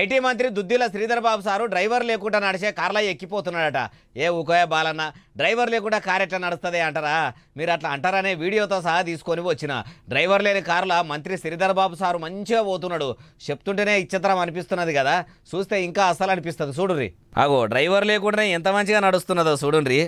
IT మంత్రి Duddilla Sridhar Babu sir driver లేకుండా నడిచే కార్లో ఎక్కిపోతున్నాడట ఏ ఊకోయ బాలన్న డ్రైవర్ లేకుండా కార్ ఎట్లా నడుస్తుంది అంటారా మీరు అట్లా అంటారనే వీడియోతో సహా తీసుకొని వచ్చిన డ్రైవర్ లేని కార్లో మంత్రి శ్రీధర్ బాబు సారు మంచిగా పోతున్నాడు చెప్తుంటేనే ఇచ్చతరం అనిపిస్తున్నది కదా చూస్తే ఇంకా అసలు అనిపిస్తుంది చూడు రీ డ్రైవర్ లేకుండానే ఎంత మంచిగా నడుస్తున్నదో చూడుండ్రి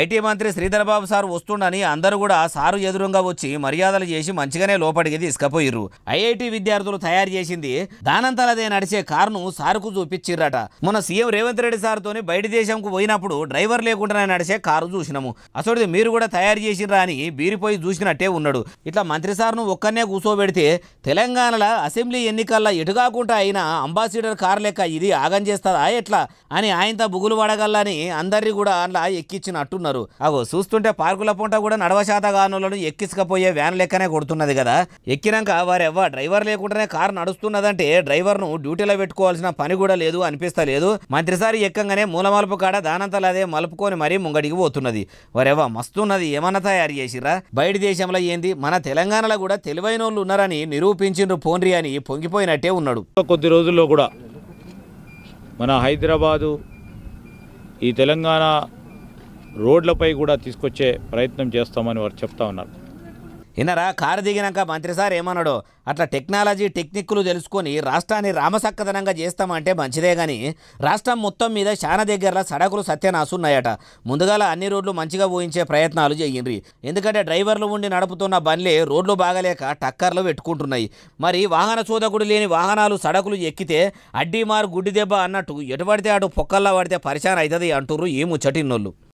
ఐటీ మంత్రి శ్రీధరబాబు సార్ వస్తుండని అందరూ కూడా సారు ఎదురుగా వచ్చి మర్యాదలు చేసి మంచిగానే లోపలికి తీసుకపోయిర్రు ఐఐటి విద్యార్థులు తయారు చేసింది దానంతలదే నడిచే కారును సారుకు చూపించిర్రట మన సీఎం రేవంత్ రెడ్డి సార్తో బయట దేశంకు పోయినప్పుడు డ్రైవర్ లేకుండానే నడిచే కారు చూసినాము అసలు మీరు కూడా తయారు చేసిర్రా అని బీరిపోయి చూసినట్టే ఉన్నాడు ఇట్లా మంత్రి సార్ను ఒక్కనే కూర్చోబెడితే తెలంగాణలో అసెంబ్లీ ఎన్నికల్లో ఎటుగాకుండా అయిన అంబాసిడర్ కార్ లెక్క ఇది ఆగం చేస్తుందా ఎట్లా అని ఆయనతో బుగులు పడగల్లని అందరినీ కూడా అలా ఎక్కించినట్టు అంటున్నారు అగో చూస్తుంటే పార్కుల పూట కూడా నడవశాత గానులను ఎక్కిసుకపోయే వ్యాన్ లెక్కనే కొడుతున్నది కదా ఎక్కినాక వారెవ్వ డ్రైవర్ లేకుండానే కారు నడుస్తున్నదంటే డ్రైవర్ను డ్యూటీలో పెట్టుకోవాల్సిన పని కూడా లేదు అనిపిస్తలేదు మంత్రిసారి ఎక్కంగానే మూలమలుపు కాడ దానంతలు అదే మలుపుకొని మరీ ముంగడికి పోతున్నది వారెవ్వ మస్తున్నది ఏమన్నా తయారు చేసిరా బయట దేశంలో ఏంది మన తెలంగాణలో కూడా తెలివైన వాళ్ళు ఉన్నారని నిరూపించిండ్రు పోన్రి అని పొంగిపోయినట్టే ఉన్నాడు కొద్ది రోజుల్లో కూడా మన హైదరాబాదు ఈ తెలంగాణ రోడ్లపై కూడా తీసుకొచ్చే ప్రయత్నం చేస్తామని వారు చెప్తా ఉన్నారు ఇన్నరా కారు దిగినాక మంత్రి సార్ ఏమన్నాడో అట్లా టెక్నాలజీ టెక్నిక్లు తెలుసుకొని రాష్ట్రాన్ని రామసక్కదనంగా చేస్తామంటే మంచిదే కానీ రాష్ట్రం మొత్తం మీద చాలా దగ్గరలో సడకులు ఉన్నాయట ముందుగాల అన్ని రోడ్లు మంచిగా ఊహించే ప్రయత్నాలు చేయండి ఎందుకంటే డ్రైవర్లు ఉండి నడుపుతున్న బండ్లే రోడ్లు బాగలేక టక్కర్లు పెట్టుకుంటున్నాయి మరి వాహన చోదకుడు లేని వాహనాలు సడకులు ఎక్కితే అడ్డీమారు గుడ్డి దెబ్బ అన్నట్టు ఎటు పడితే అటు పొక్కల్లా పడితే పరిచయం అవుతుంది అంటుర్రు ఏ ముచ్చటిన్నోళ్ళు